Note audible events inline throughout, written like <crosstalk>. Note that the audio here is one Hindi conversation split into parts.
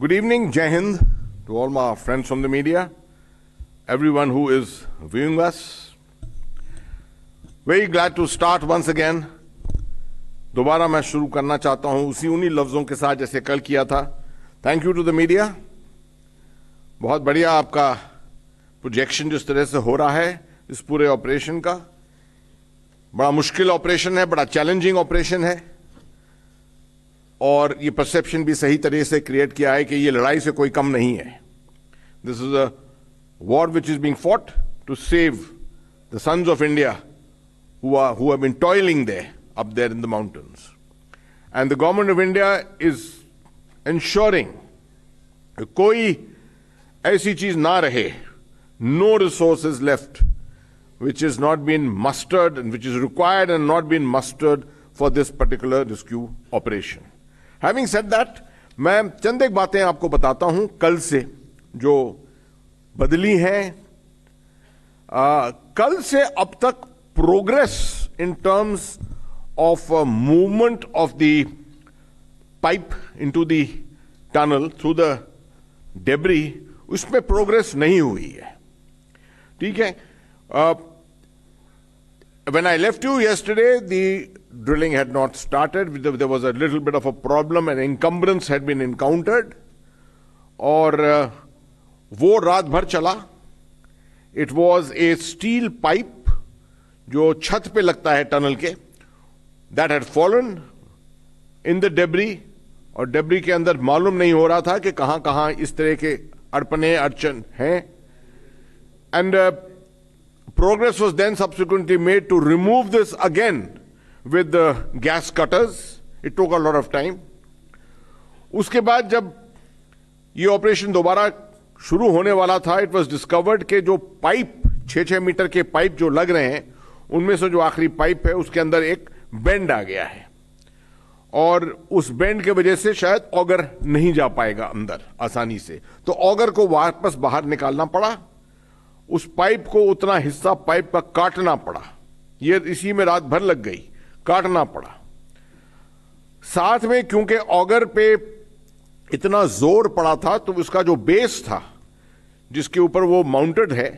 इवनिंग जय हिंद to all my friends from the media every one who is viewing us very glad to start once again दोबारा मैं शुरू करना चाहता हूं उसी उन्हीं लफ्ज़ों के साथ जैसे कल किया था thank you to the media बहुत बढ़िया आपका प्रोजेक्शन जिस तरह से हो रहा है इस पूरे ऑपरेशन का बड़ा मुश्किल ऑपरेशन है बड़ा चैलेंजिंग ऑपरेशन है और ये परसेप्शन भी सही तरह से क्रिएट किया है कि ये लड़ाई से कोई कम नहीं है this is a war which is being fought to save the sons of India who have been toiling there, up there in the mountains. And the government of India कोई ऐसी चीज ना रहे no is left which is not been mustered which is required and not been mustered for this particular rescue operation having said that मैं चंद एक बातें आपको बताता हूं कल से जो बदली हैं कल से अब तक progress in terms of movement of the pipe into the tunnel through the debris उसमें प्रोग्रेस नहीं हुई है ठीक है when I left you yesterday the drilling had not started, there was a little bit of a problem, an encumbrance had been encountered, और वो रात भर चला it was a steel pipe जो छत पे लगता है टनल के that had fallen in the debris और डेबरी के अंदर मालूम नहीं हो रहा था कि कहाँ कहाँ इस तरह के अड़पने अड़चन हैं and progress was then subsequently made to remove this again with gas cutters it took took a lot of उसके बाद जब ये ऑपरेशन दोबारा शुरू होने वाला था इट वॉज डिस्कवर्ड के जो पाइप छः छः मीटर के पाइप जो लग रहे हैं उनमें से जो आखिरी पाइप है उसके अंदर एक बेंड आ गया है और उस बेंड के वजह से शायद ऑगर नहीं जा पाएगा अंदर आसानी से तो ऑगर को वापस बाहर निकालना पड़ा उस पाइप को उतना हिस्सा पाइप का काटना पड़ा ये इसी में रात भर लग गई काटना पड़ा साथ में क्योंकि ऑगर पे इतना जोर पड़ा था तो उसका जो बेस था जिसके ऊपर वो माउंटेड है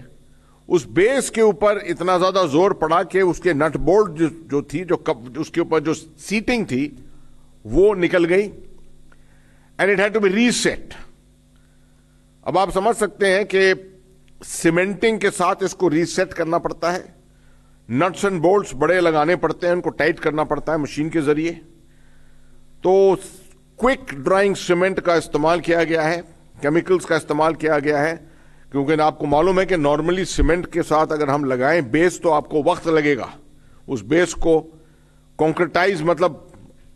उस बेस के ऊपर इतना ज्यादा जोर पड़ा कि उसके नट बोल्ट जो, जो थी जो कप उसके ऊपर जो सीटिंग थी वो निकल गई and it had to be reset अब आप समझ सकते हैं कि सीमेंटिंग के साथ इसको रीसेट करना पड़ता है नट्स एंड बोल्ट्स बड़े लगाने पड़ते हैं उनको टाइट करना पड़ता है मशीन के जरिए तो क्विक ड्राइंग सीमेंट का इस्तेमाल किया गया है केमिकल्स का इस्तेमाल किया गया है क्योंकि आपको मालूम है कि नॉर्मली सीमेंट के साथ अगर हम लगाएं बेस तो आपको वक्त लगेगा उस बेस को कॉन्क्रेटाइज मतलब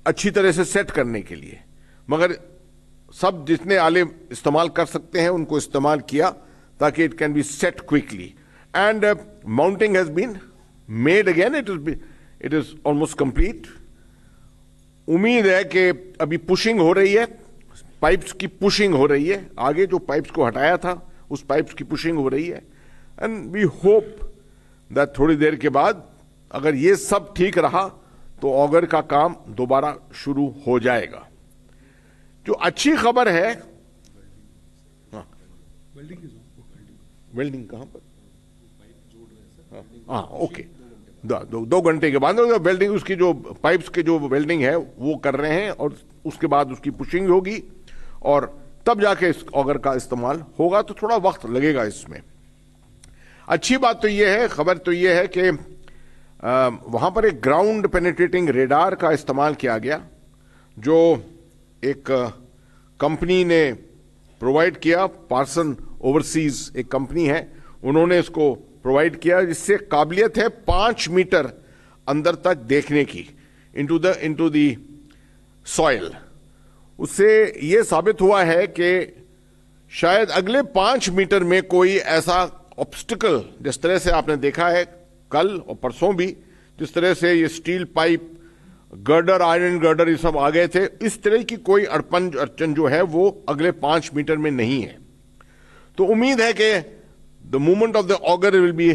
अच्छी तरह से सेट करने के लिए मगर सब जितने आले इस्तेमाल कर सकते हैं उनको इस्तेमाल किया ताकि it can be set quickly and mounting has been made again it is it is almost complete उम्मीद है कि अभी पुशिंग हो रही है पाइप्स की पुशिंग हो रही है आगे जो पाइप्स को हटाया था उस पाइप्स की पुशिंग हो रही है एंड वी होप दैट थोड़ी देर के बाद अगर ये सब ठीक रहा तो ऑगर का काम दोबारा शुरू हो जाएगा जो अच्छी खबर है वेल्डिंग हाँ। कहां पर हाँ ओके हाँ, दो, दो घंटे के बाद वेल्डिंग उसकी जो पाइप्स के जो वेल्डिंग है वो कर रहे हैं और उसके बाद उसकी पुशिंग होगी और तब जाके इस ऑगर का इस्तेमाल होगा तो थोड़ा वक्त लगेगा इसमें अच्छी बात तो ये है खबर तो ये है कि वहां पर एक ग्राउंड पेनिट्रेटिंग रेडार का इस्तेमाल किया गया जो एक कंपनी ने प्रोवाइड किया पार्सन ओवरसीज एक कंपनी है उन्होंने इसको प्रोवाइड किया जिससे काबिलियत है पांच मीटर अंदर तक देखने की into the into the soil उससे ये साबित हुआ है कि शायद अगले पांच मीटर में कोई ऐसा ऑब्स्टिकल जिस तरह से आपने देखा है कल और परसों भी जिस तरह से ये steel pipe girder iron girder ये सब आ गए थे इस तरह की कोई अड़पन अड़चन जो है वो अगले पांच मीटर में नहीं है तो उम्मीद है कि The movement of the auger will be,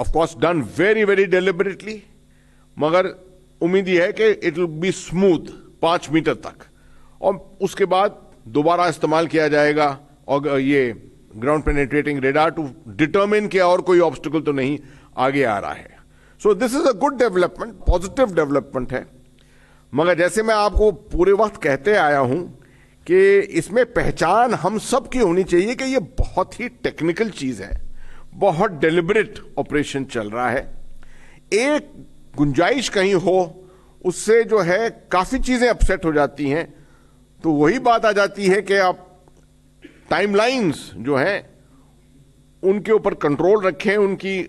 of course, done very, very deliberately. मगर उम्मीद यह है कि इट विल बी स्मूथ पांच मीटर तक और उसके बाद दोबारा इस्तेमाल किया जाएगा और ये ground penetrating radar to determine कि और कोई ऑब्स्टिकल तो नहीं आगे आ रहा है so this is a good development positive development है मगर जैसे मैं आपको पूरे वक्त कहते आया हूं कि इसमें पहचान हम सब की होनी चाहिए कि ये बहुत ही टेक्निकल चीज़ है बहुत डिलिबरेट ऑपरेशन चल रहा है एक गुंजाइश कहीं हो उससे जो है काफ़ी चीज़ें अपसेट हो जाती हैं तो वही बात आ जाती है कि आप टाइमलाइंस जो हैं उनके ऊपर कंट्रोल रखें उनकी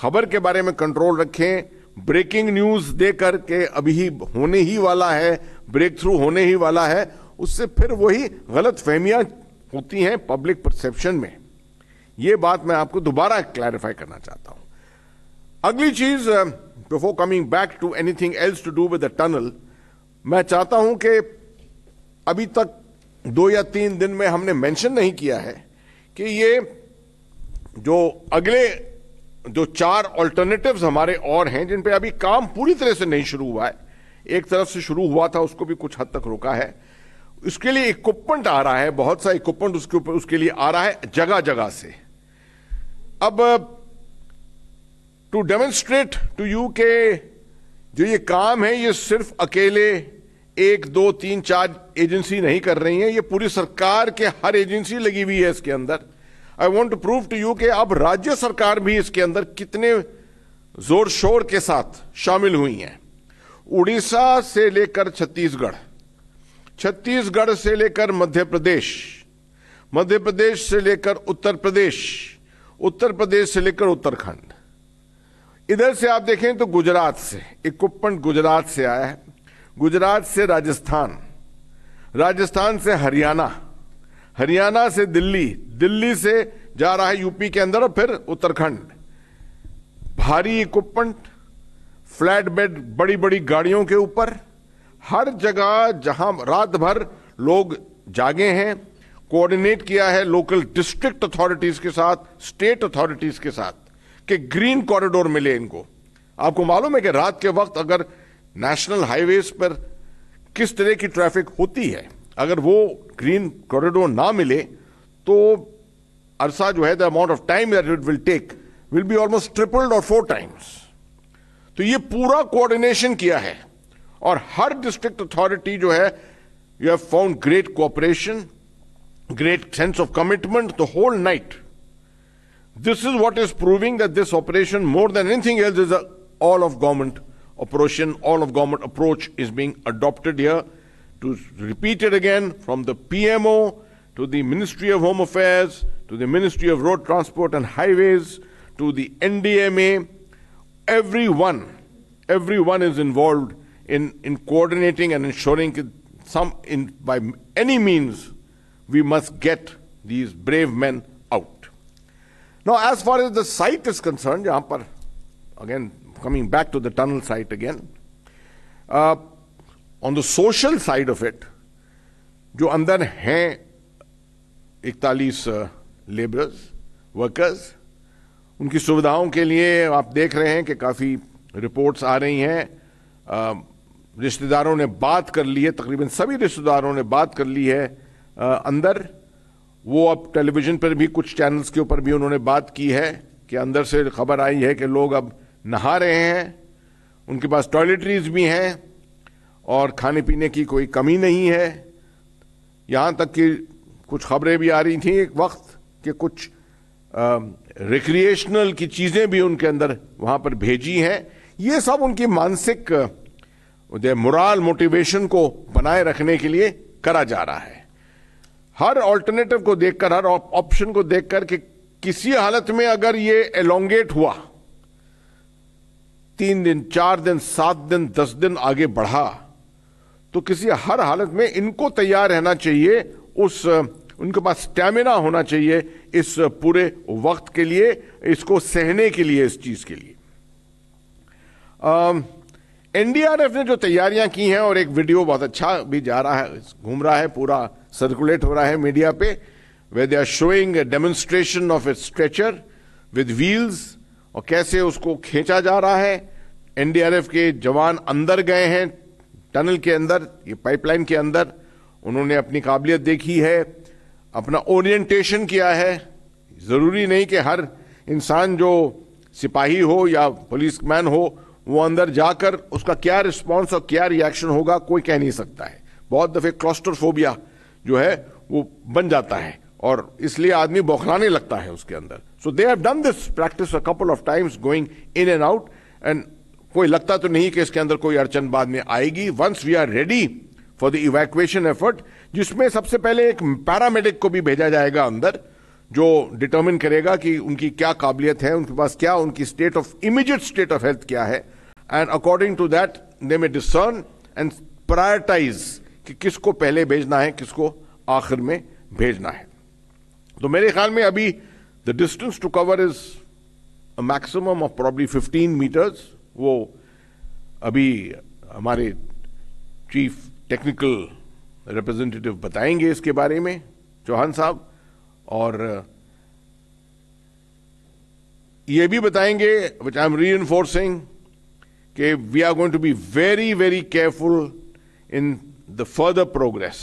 खबर के बारे में कंट्रोल रखें ब्रेकिंग न्यूज़ देकर के अभी होने ही वाला है ब्रेक थ्रू होने ही वाला है उससे फिर वही गलत फहमियाँ होती हैं पब्लिक परसेप्शन में ये बात मैं आपको दोबारा क्लैरिफाई करना चाहता हूँ अगली चीज before coming back to anything else to do with the tunnel मैं चाहता हूं कि अभी तक दो या तीन दिन में हमने मेंशन नहीं किया है कि ये जो अगले जो चार अल्टरनेटिव्स हमारे और हैं जिन पे अभी काम पूरी तरह से नहीं शुरू हुआ है एक तरफ से शुरू हुआ था उसको भी कुछ हद तक रोका है उसके लिए इक्विपमेंट आ रहा है बहुत सा इक्विपमेंट उसके ऊपर उसके लिए आ रहा है जगह जगह से अब टू डेमोन्स्ट्रेट टू यू के जो ये काम है ये सिर्फ अकेले एक दो तीन चार एजेंसी नहीं कर रही है ये पूरी सरकार के हर एजेंसी लगी हुई है इसके अंदर I want to prove to you कि अब राज्य सरकार भी इसके अंदर कितने जोर शोर के साथ शामिल हुई हैं उड़ीसा से लेकर छत्तीसगढ़ छत्तीसगढ़ से लेकर मध्य प्रदेश मध्य प्रदेश से लेकर उत्तर प्रदेश उत्तर प्रदेश से लेकर उत्तराखंड इधर से आप देखें तो गुजरात से इक्विपमेंट गुजरात से आया है गुजरात से राजस्थान राजस्थान से हरियाणा हरियाणा से दिल्ली दिल्ली से जा रहा है यूपी के अंदर और फिर उत्तराखंड भारी इक्विपमेंट फ्लैट बेड बड़ी बड़ी गाड़ियों के ऊपर हर जगह जहां रात भर लोग जागे हैं कोऑर्डिनेट किया है लोकल डिस्ट्रिक्ट अथॉरिटीज के साथ स्टेट अथॉरिटीज के साथ कि ग्रीन कॉरिडोर मिले इनको आपको मालूम है कि रात के वक्त अगर नेशनल हाईवेज पर किस तरह की ट्रैफिक होती है अगर वो ग्रीन कॉरिडोर ना मिले तो अरसा जो है the amount of time that it will take will be almost tripled और फोर टाइम्स तो ये पूरा कोऑर्डिनेशन किया है और हर डिस्ट्रिक्ट अथॉरिटी जो है you have found great cooperation great sense of commitment the whole night this is what is proving that this operation more than anything else is all of government operation, all of government approach is being adopted here. To repeat it again, from the PMO to the Ministry of Home Affairs to the Ministry of Road Transport and Highways to the NDMA, everyone, everyone is involved in, in coordinating and ensuring some in, by any means we must get these brave men out. Now, as far as the site is concerned, par, again coming back to the tunnel site again, uh, on the social side of it, जो अंदर हैं इकतालीस लेबरर्स वर्कर्स उनकी सुविधाओं के लिए आप देख रहे हैं कि काफ़ी रिपोर्ट्स आ रही हैं रिश्तेदारों ने बात कर ली है तकरीबन सभी रिश्तेदारों ने बात कर ली है आ, अंदर वो अब टेलीविज़न पर भी कुछ चैनल्स के ऊपर भी उन्होंने बात की है कि अंदर से खबर आई है कि लोग अब नहा रहे हैं उनके पास टॉयलेटरीज भी हैं और खाने पीने की कोई कमी नहीं है यहाँ तक कि कुछ खबरें भी आ रही थी एक वक्त कि कुछ रिक्रिएशनल की चीज़ें भी उनके अंदर वहाँ पर भेजी हैं ये सब उनकी मानसिक मोरल मोटिवेशन को बनाए रखने के लिए करा जा रहा है हर ऑल्टरनेटिव को देखकर हर ऑप्शन को देखकर कि किसी हालत में अगर ये एलोंगेट हुआ तीन दिन चार दिन सात दिन दस दिन आगे बढ़ा तो किसी हर हालत में इनको तैयार रहना चाहिए उस उनके पास स्टेमिना होना चाहिए इस पूरे वक्त के लिए इसको सहने के लिए इस चीज के लिए आ, एनडीआरएफ ने जो तैयारियां की हैं और एक वीडियो बहुत अच्छा भी जा रहा है घूम रहा है पूरा सर्कुलेट हो रहा है मीडिया पे way they are showing demonstration of a stretcher with wheels और कैसे उसको खींचा जा रहा है एनडीआरएफ के जवान अंदर गए हैं टनल के अंदर ये पाइपलाइन के अंदर उन्होंने अपनी काबिलियत देखी है अपना ओरिएंटेशन किया है ज़रूरी नहीं कि हर इंसान जो सिपाही हो या पुलिस मैन हो वो अंदर जाकर उसका क्या रिस्पॉन्स और क्या रिएक्शन होगा कोई कह नहीं सकता है बहुत दफ़े क्लॉस्ट्रोफोबिया जो है वो बन जाता है और इसलिए आदमी बौखलाने लगता है उसके अंदर so they have done this practice a couple of times going in and out and कोई लगता तो नहीं कि इसके अंदर कोई अड़चन बाद में आएगी once we are ready for the evacuation effort जिसमें सबसे पहले एक पैरामेडिक को भी भेजा जाएगा अंदर जो डिटर्मिन करेगा कि उनकी क्या काबिलियत है उनके पास क्या उनकी state of immediate state of health क्या है and according to that they may discern and prioritise कि किसको पहले भेजना है किसको आखिर में भेजना है तो मेरे ख्याल में अभी the distance to cover is a maximum of probably fifteen metres वो अभी हमारे चीफ टेक्निकल रिप्रेजेंटेटिव बताएंगे इसके बारे में चौहान साहब और ये भी बताएंगे which I am reinforcing कि we are going to be very very careful in the further progress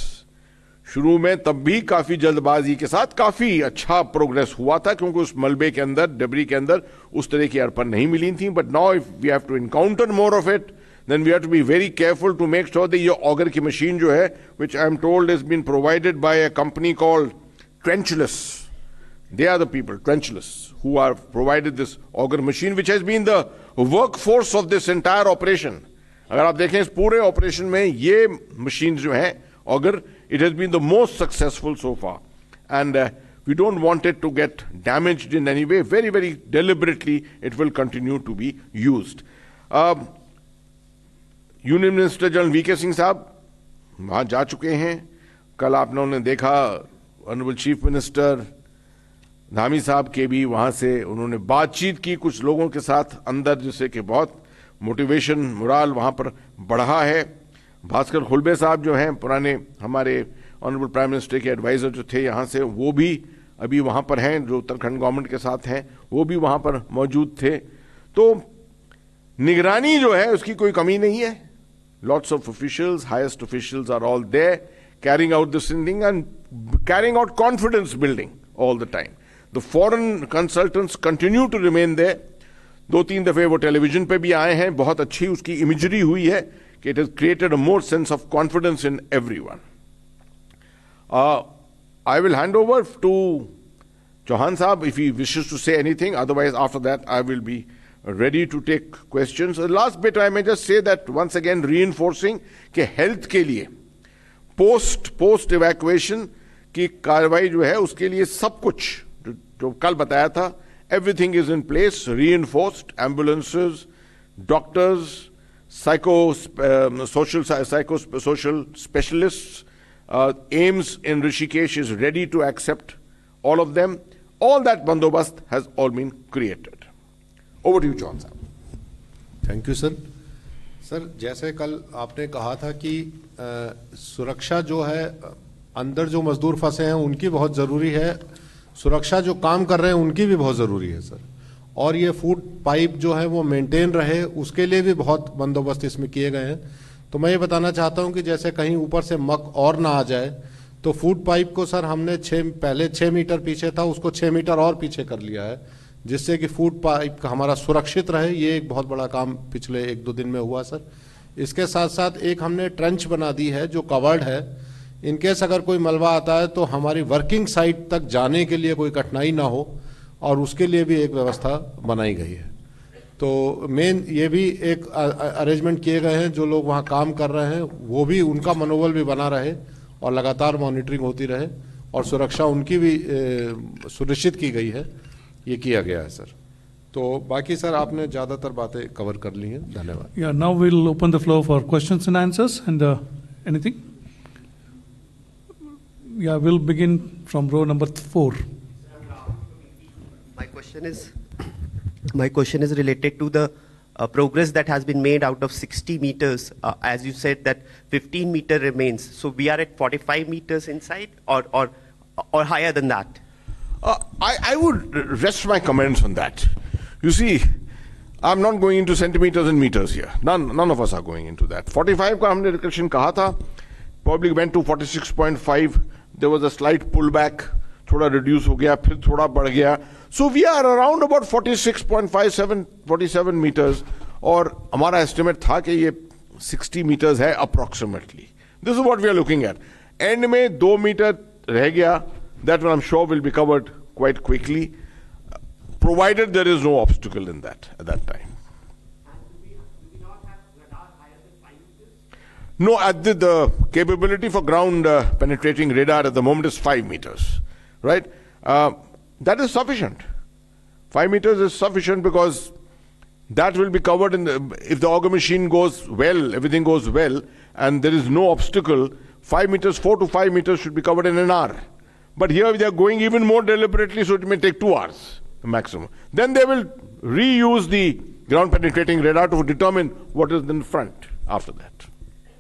शुरू में तब भी काफी जल्दबाजी के साथ काफी अच्छा प्रोग्रेस हुआ था क्योंकि उस मलबे के अंदर डबरी के अंदर उस तरह की अर्पण नहीं मिली थी but now if we have to encounter more of it then we have to be very careful to make sure ये ऑगर की मशीन जो है which I am told is been provided by a company called Trenchless they are the people Trenchless who are provided this auger machine which has been the workforce of this entire operation अगर आप देखें इस पूरे ऑपरेशन में ये मशीन जो है अगर it has been the most successful so far and we don't want it to get damage in any way very very deliberately it will continue to be use union minister general V K Singh साहब वहां जा चुके हैं कल आपने उन्हें देखा ऑनरेबल चीफ मिनिस्टर धामी साहब के भी वहाँ से उन्होंने बातचीत की कुछ लोगों के साथ अंदर जिससे कि बहुत मोटिवेशन मुराल वहाँ पर बढ़ा है भास्कर खुलबे साहब जो हैं पुराने हमारे ऑनरेबल प्राइम मिनिस्टर के एडवाइज़र जो थे यहाँ से वो भी अभी वहाँ पर हैं जो उत्तराखंड गवर्नमेंट के साथ हैं वो भी वहाँ पर मौजूद थे तो निगरानी जो है उसकी कोई कमी नहीं है lots of officials highest officials are all they carrying out this thing and carrying out confidence building all the time the foreign consultants continue to remain दे दो तीन दफ़े वो टेलीविजन पे भी आए हैं बहुत अच्छी उसकी इमेजरी हुई है कि it is created a more sense of confidence in every one I will hand over to Chauhan साहब if you wishes to say thing otherwise after that I will be ready to take questions. The last bit I may just say that once again reinforcing कि health के लिए post post evacuation की कार्रवाई जो है उसके लिए सब कुछ जो, कल बताया था everything is in place reinforced ambulances doctors psychosocial psychosocial specialist AIIMS in Rishikesh is ready to accept all of them all that बंदोबस्त has all been created over to you John साहब थैंक यू सर सर जैसे कल आपने कहा था कि आ, uh, सुरक्षा जो है अंदर जो मजदूर फंसे हैं उनकी बहुत ज़रूरी है सुरक्षा जो काम कर रहे हैं उनकी भी बहुत ज़रूरी है सर और ये फूड पाइप जो है वो मेंटेन रहे उसके लिए भी बहुत बंदोबस्त इसमें किए गए हैं तो मैं ये बताना चाहता हूँ कि जैसे कहीं ऊपर से मक और ना आ जाए तो फूड पाइप को सर हमने छः पहले छः मीटर पीछे था उसको छः मीटर और पीछे कर लिया है जिससे कि फूड पाइप हमारा सुरक्षित रहे ये एक बहुत बड़ा काम पिछले एक दो दिन में हुआ सर इसके साथ साथ एक हमने ट्रेंच बना दी है जो कवर्ड है इनकेस अगर कोई मलबा आता है तो हमारी वर्किंग साइट तक जाने के लिए कोई कठिनाई ना हो और उसके लिए भी एक व्यवस्था बनाई गई है तो मेन ये भी एक अरेंजमेंट किए गए हैं जो लोग वहाँ काम कर रहे हैं वो भी उनका मनोबल भी बना रहे और लगातार मॉनिटरिंग होती रहे और सुरक्षा उनकी भी सुनिश्चित की गई है ये किया गया है सर तो बाकी सर आपने ज़्यादातर बातें कवर कर ली हैं धन्यवाद yeah now will open the floor for questions and answers and anything Yeah, we'll begin from row number four. My question is, <coughs> my question is related to the uh, progress that has been made out of 60 meters. Uh, as you said, that 15 meter remains. So we are at 45 meters inside, or or or higher than that. Uh, I, I would rest my comments on that. You see, I'm not going into centimeters and meters here. None none of us are going into that. 45 का हमने रिकशन कहा था. Public went to 46.5. There was a slight pull back थोड़ा रिड्यूस हो गया फिर थोड़ा बढ़ गया so we are around about forty six point five seven forty seven metres और हमारा एस्टिमेट था कि ये सिक्सटी मीटर्स है approximately this is what we are looking at and में दो मीटर रह गया that one M so will be covered quite quickly provided there is no obstacle in that at that time No, at the, the capability for ground uh, penetrating radar at the moment is 5 meters, right? Uh, that is sufficient. 5 meters is sufficient because that will be covered in the, if the auger machine goes well, everything goes well, and there is no obstacle, 5 meters, 4 to 5 meters should be covered in an hour. But here they are going even more deliberately, so it may take 2 hours maximum. Then they will reuse the ground penetrating radar to determine what is in front after that.